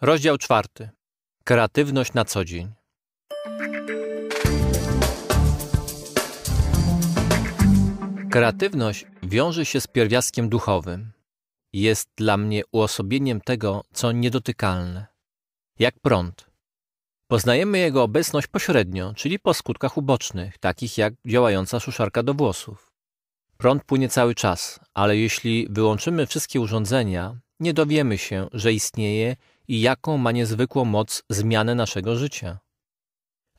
Rozdział czwarty. Kreatywność na co dzień. Kreatywność wiąże się z pierwiastkiem duchowym. Jest dla mnie uosobieniem tego, co niedotykalne. Jak prąd. Poznajemy jego obecność pośrednio, czyli po skutkach ubocznych, takich jak działająca suszarka do włosów. Prąd płynie cały czas, ale jeśli wyłączymy wszystkie urządzenia, nie dowiemy się, że istnieje i jaką ma niezwykłą moc zmianę naszego życia.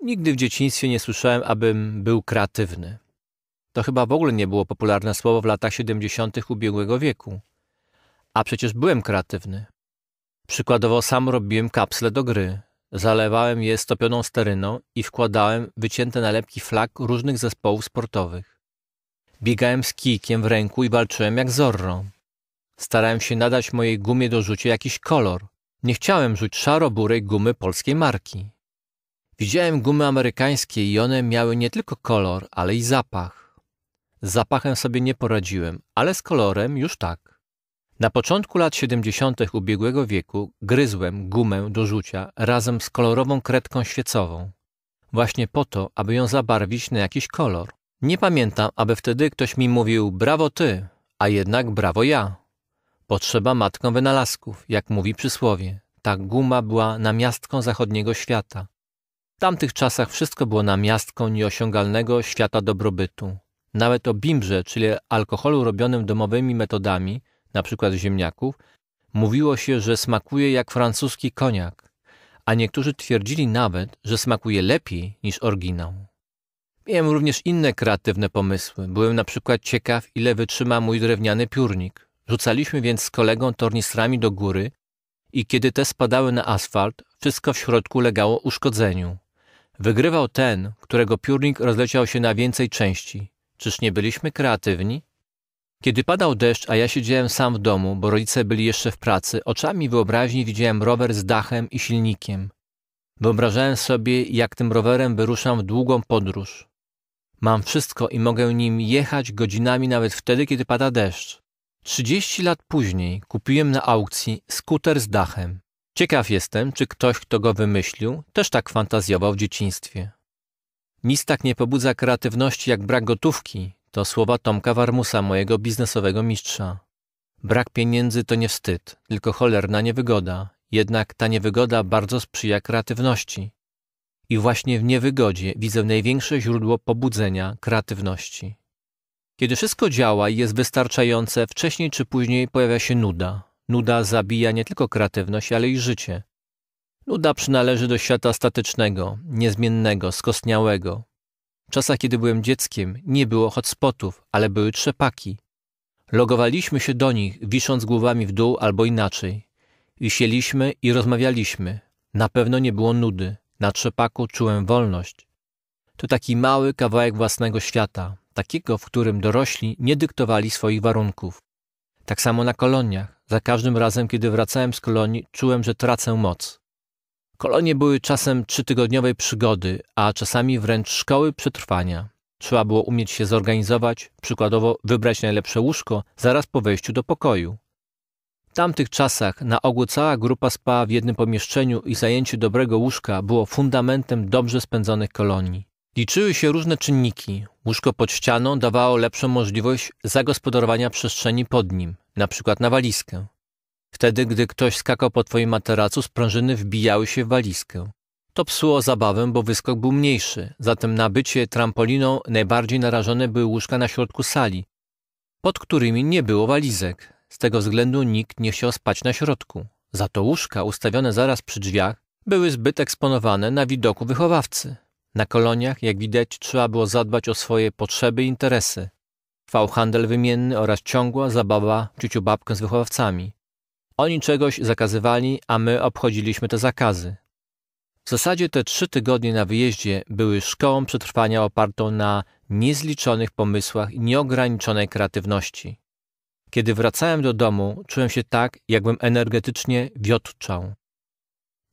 Nigdy w dzieciństwie nie słyszałem, abym był kreatywny. To chyba w ogóle nie było popularne słowo w latach 70. ubiegłego wieku. A przecież byłem kreatywny. Przykładowo sam robiłem kapsle do gry, zalewałem je stopioną steryną i wkładałem wycięte nalepki flag różnych zespołów sportowych. Biegałem z kijkiem w ręku i walczyłem jak Zorro. Starałem się nadać mojej gumie do rzucia jakiś kolor. Nie chciałem rzuć szaro-burej gumy polskiej marki. Widziałem gumy amerykańskie i one miały nie tylko kolor, ale i zapach. Z zapachem sobie nie poradziłem, ale z kolorem już tak. Na początku lat 70. ubiegłego wieku gryzłem gumę do rzucia razem z kolorową kredką świecową. Właśnie po to, aby ją zabarwić na jakiś kolor. Nie pamiętam, aby wtedy ktoś mi mówił brawo ty, a jednak brawo ja. Potrzeba matką wynalazków, jak mówi przysłowie. Ta guma była namiastką zachodniego świata. W tamtych czasach wszystko było namiastką nieosiągalnego świata dobrobytu. Nawet o bimbrze, czyli alkoholu robionym domowymi metodami, np. ziemniaków, mówiło się, że smakuje jak francuski koniak, a niektórzy twierdzili nawet, że smakuje lepiej niż oryginał. Miałem również inne kreatywne pomysły. Byłem na przykład ciekaw, ile wytrzyma mój drewniany piórnik. Rzucaliśmy więc z kolegą tornistrami do góry i kiedy te spadały na asfalt, wszystko w środku legało uszkodzeniu. Wygrywał ten, którego piórnik rozleciał się na więcej części. Czyż nie byliśmy kreatywni? Kiedy padał deszcz, a ja siedziałem sam w domu, bo rodzice byli jeszcze w pracy, oczami wyobraźni widziałem rower z dachem i silnikiem. Wyobrażałem sobie, jak tym rowerem wyruszam w długą podróż. Mam wszystko i mogę nim jechać godzinami nawet wtedy, kiedy pada deszcz. 30 lat później kupiłem na aukcji skuter z dachem. Ciekaw jestem, czy ktoś, kto go wymyślił, też tak fantazjował w dzieciństwie. Nic tak nie pobudza kreatywności jak brak gotówki, to słowa Tomka Warmusa, mojego biznesowego mistrza. Brak pieniędzy to nie wstyd, tylko cholerna niewygoda. Jednak ta niewygoda bardzo sprzyja kreatywności. I właśnie w niewygodzie widzę największe źródło pobudzenia kreatywności. Kiedy wszystko działa i jest wystarczające, wcześniej czy później pojawia się nuda. Nuda zabija nie tylko kreatywność, ale i życie. Nuda przynależy do świata statycznego, niezmiennego, skostniałego. W czasach, kiedy byłem dzieckiem, nie było hotspotów, ale były trzepaki. Logowaliśmy się do nich, wisząc głowami w dół albo inaczej. Wisieliśmy i rozmawialiśmy. Na pewno nie było nudy. Na trzepaku czułem wolność. To taki mały kawałek własnego świata takiego, w którym dorośli nie dyktowali swoich warunków. Tak samo na koloniach. Za każdym razem, kiedy wracałem z kolonii, czułem, że tracę moc. Kolonie były czasem trzytygodniowej przygody, a czasami wręcz szkoły przetrwania. Trzeba było umieć się zorganizować, przykładowo wybrać najlepsze łóżko zaraz po wejściu do pokoju. W tamtych czasach na ogół cała grupa spała w jednym pomieszczeniu i zajęcie dobrego łóżka było fundamentem dobrze spędzonych kolonii. Liczyły się różne czynniki. Łóżko pod ścianą dawało lepszą możliwość zagospodarowania przestrzeni pod nim, na przykład na walizkę. Wtedy, gdy ktoś skakał po twoim materacu, sprężyny wbijały się w walizkę. To psuło zabawę, bo wyskok był mniejszy, zatem na bycie trampoliną najbardziej narażone były łóżka na środku sali, pod którymi nie było walizek. Z tego względu nikt nie chciał spać na środku. Za to łóżka ustawione zaraz przy drzwiach były zbyt eksponowane na widoku wychowawcy. Na koloniach, jak widać, trzeba było zadbać o swoje potrzeby i interesy. Trwał handel wymienny oraz ciągła zabawa ciuciu babkę z wychowawcami. Oni czegoś zakazywali, a my obchodziliśmy te zakazy. W zasadzie te trzy tygodnie na wyjeździe były szkołą przetrwania opartą na niezliczonych pomysłach i nieograniczonej kreatywności. Kiedy wracałem do domu, czułem się tak, jakbym energetycznie wiotczał.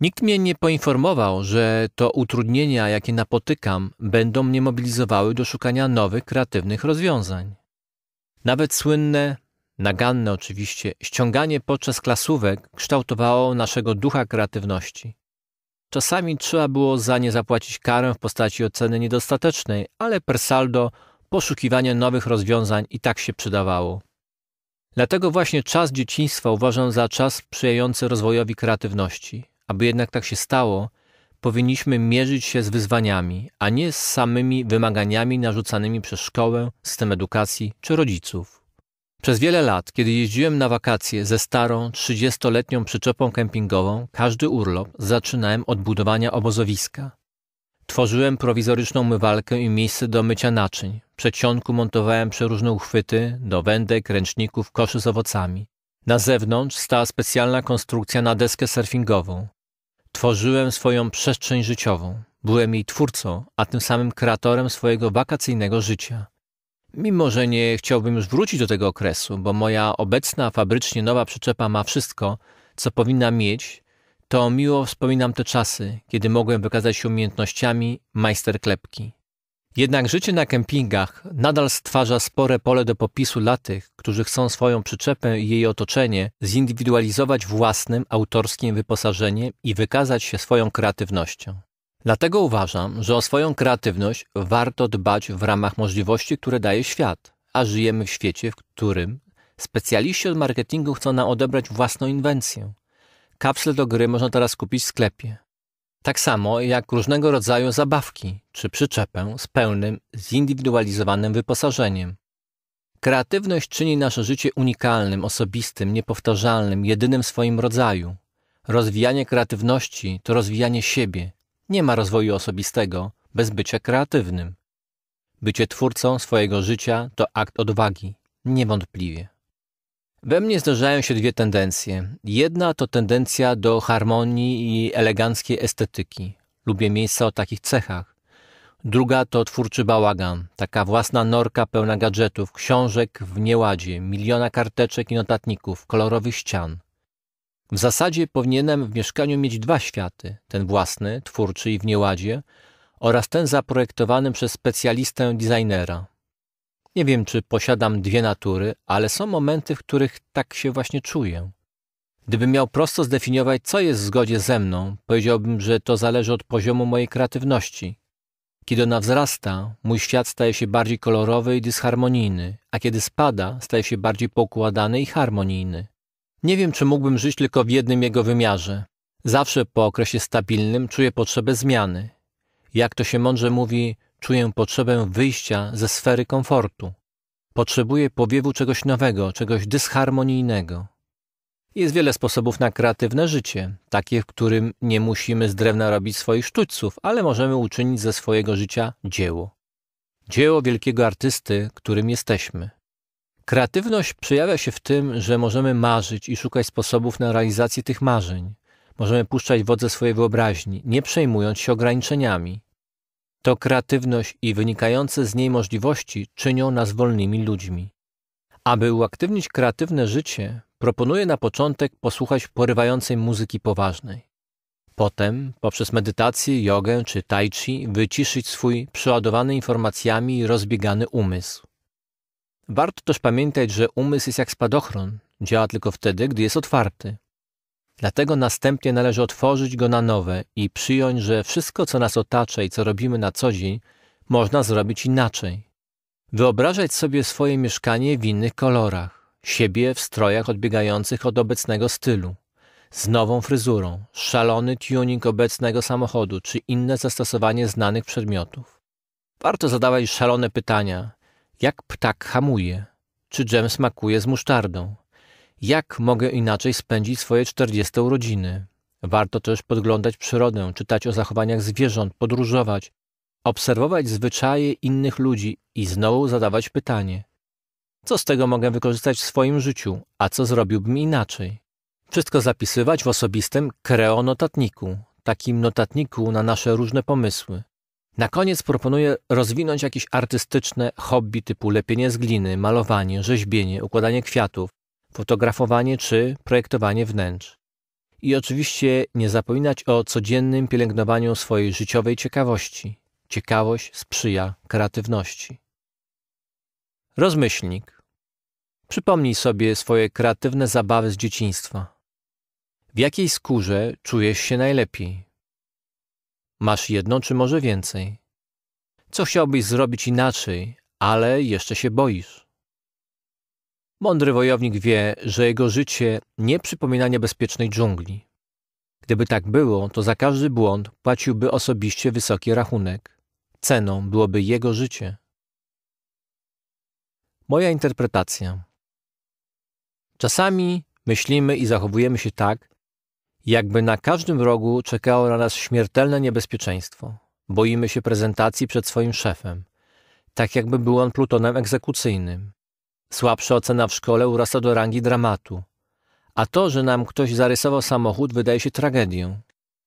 Nikt mnie nie poinformował, że to utrudnienia, jakie napotykam, będą mnie mobilizowały do szukania nowych, kreatywnych rozwiązań. Nawet słynne, naganne oczywiście, ściąganie podczas klasówek kształtowało naszego ducha kreatywności. Czasami trzeba było za nie zapłacić karę w postaci oceny niedostatecznej, ale per saldo poszukiwanie nowych rozwiązań i tak się przydawało. Dlatego właśnie czas dzieciństwa uważam za czas sprzyjający rozwojowi kreatywności. Aby jednak tak się stało, powinniśmy mierzyć się z wyzwaniami, a nie z samymi wymaganiami narzucanymi przez szkołę, system edukacji czy rodziców. Przez wiele lat, kiedy jeździłem na wakacje ze starą, 30-letnią przyczepą kempingową, każdy urlop zaczynałem od budowania obozowiska. Tworzyłem prowizoryczną mywalkę i miejsce do mycia naczyń. W przedsionku montowałem przeróżne uchwyty do wędek, ręczników, koszy z owocami. Na zewnątrz stała specjalna konstrukcja na deskę surfingową. Tworzyłem swoją przestrzeń życiową. Byłem jej twórcą, a tym samym kreatorem swojego wakacyjnego życia. Mimo, że nie chciałbym już wrócić do tego okresu, bo moja obecna fabrycznie nowa przyczepa ma wszystko, co powinna mieć, to miło wspominam te czasy, kiedy mogłem wykazać się umiejętnościami majsterklepki. Jednak życie na kempingach nadal stwarza spore pole do popisu dla tych, którzy chcą swoją przyczepę i jej otoczenie zindywidualizować własnym, autorskim wyposażeniem i wykazać się swoją kreatywnością. Dlatego uważam, że o swoją kreatywność warto dbać w ramach możliwości, które daje świat, a żyjemy w świecie, w którym specjaliści od marketingu chcą nam odebrać własną inwencję. Kapsle do gry można teraz kupić w sklepie. Tak samo jak różnego rodzaju zabawki czy przyczepę z pełnym, zindywidualizowanym wyposażeniem. Kreatywność czyni nasze życie unikalnym, osobistym, niepowtarzalnym, jedynym w swoim rodzaju. Rozwijanie kreatywności to rozwijanie siebie. Nie ma rozwoju osobistego bez bycia kreatywnym. Bycie twórcą swojego życia to akt odwagi, niewątpliwie. We mnie zdarzają się dwie tendencje. Jedna to tendencja do harmonii i eleganckiej estetyki. Lubię miejsca o takich cechach. Druga to twórczy bałagan, taka własna norka pełna gadżetów, książek w nieładzie, miliona karteczek i notatników, kolorowych ścian. W zasadzie powinienem w mieszkaniu mieć dwa światy: ten własny, twórczy i w nieładzie, oraz ten zaprojektowany przez specjalistę designera. Nie wiem, czy posiadam dwie natury, ale są momenty, w których tak się właśnie czuję. Gdybym miał prosto zdefiniować, co jest w zgodzie ze mną, powiedziałbym, że to zależy od poziomu mojej kreatywności. Kiedy ona wzrasta, mój świat staje się bardziej kolorowy i dysharmonijny, a kiedy spada, staje się bardziej poukładany i harmonijny. Nie wiem, czy mógłbym żyć tylko w jednym jego wymiarze. Zawsze po okresie stabilnym czuję potrzebę zmiany. Jak to się mądrze mówi, Czuję potrzebę wyjścia ze sfery komfortu. Potrzebuję powiewu czegoś nowego, czegoś dysharmonijnego. Jest wiele sposobów na kreatywne życie, takich, w którym nie musimy z drewna robić swoich sztućców, ale możemy uczynić ze swojego życia dzieło. Dzieło wielkiego artysty, którym jesteśmy. Kreatywność przejawia się w tym, że możemy marzyć i szukać sposobów na realizację tych marzeń. Możemy puszczać wodze swojej wyobraźni, nie przejmując się ograniczeniami. To kreatywność i wynikające z niej możliwości czynią nas wolnymi ludźmi. Aby uaktywnić kreatywne życie, proponuję na początek posłuchać porywającej muzyki poważnej. Potem, poprzez medytację, jogę czy tai chi, wyciszyć swój przeładowany informacjami i rozbiegany umysł. Warto też pamiętać, że umysł jest jak spadochron, działa tylko wtedy, gdy jest otwarty. Dlatego następnie należy otworzyć go na nowe i przyjąć, że wszystko, co nas otacza i co robimy na co dzień, można zrobić inaczej. Wyobrażać sobie swoje mieszkanie w innych kolorach, siebie w strojach odbiegających od obecnego stylu, z nową fryzurą, szalony tuning obecnego samochodu czy inne zastosowanie znanych przedmiotów. Warto zadawać szalone pytania, jak ptak hamuje, czy dżem smakuje z musztardą – jak mogę inaczej spędzić swoje 40 urodziny? Warto też podglądać przyrodę, czytać o zachowaniach zwierząt, podróżować, obserwować zwyczaje innych ludzi i znowu zadawać pytanie: co z tego mogę wykorzystać w swoim życiu, a co zrobiłbym inaczej? Wszystko zapisywać w osobistym kreonotatniku, takim notatniku na nasze różne pomysły. Na koniec proponuję rozwinąć jakieś artystyczne hobby typu lepienie z gliny, malowanie, rzeźbienie, układanie kwiatów, fotografowanie czy projektowanie wnętrz. I oczywiście nie zapominać o codziennym pielęgnowaniu swojej życiowej ciekawości. Ciekawość sprzyja kreatywności. Rozmyślnik. Przypomnij sobie swoje kreatywne zabawy z dzieciństwa. W jakiej skórze czujesz się najlepiej? Masz jedną czy może więcej? Co chciałbyś zrobić inaczej, ale jeszcze się boisz? Mądry wojownik wie, że jego życie nie przypomina niebezpiecznej dżungli. Gdyby tak było, to za każdy błąd płaciłby osobiście wysoki rachunek. Ceną byłoby jego życie. Moja interpretacja. Czasami myślimy i zachowujemy się tak, jakby na każdym rogu czekało na nas śmiertelne niebezpieczeństwo. Boimy się prezentacji przed swoim szefem, tak jakby był on plutonem egzekucyjnym. Słabsza ocena w szkole urasta do rangi dramatu. A to, że nam ktoś zarysował samochód, wydaje się tragedią.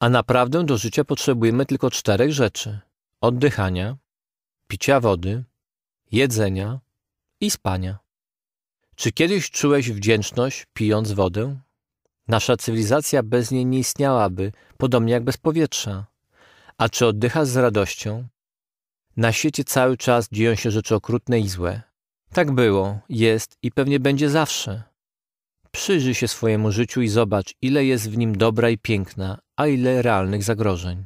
A naprawdę do życia potrzebujemy tylko czterech rzeczy: oddychania, picia wody, jedzenia i spania. Czy kiedyś czułeś wdzięczność pijąc wodę? Nasza cywilizacja bez niej nie istniałaby, podobnie jak bez powietrza. A czy oddychasz z radością? Na świecie cały czas dzieją się rzeczy okrutne i złe. Tak było, jest i pewnie będzie zawsze. Przyjrzyj się swojemu życiu i zobacz, ile jest w nim dobra i piękna, a ile realnych zagrożeń.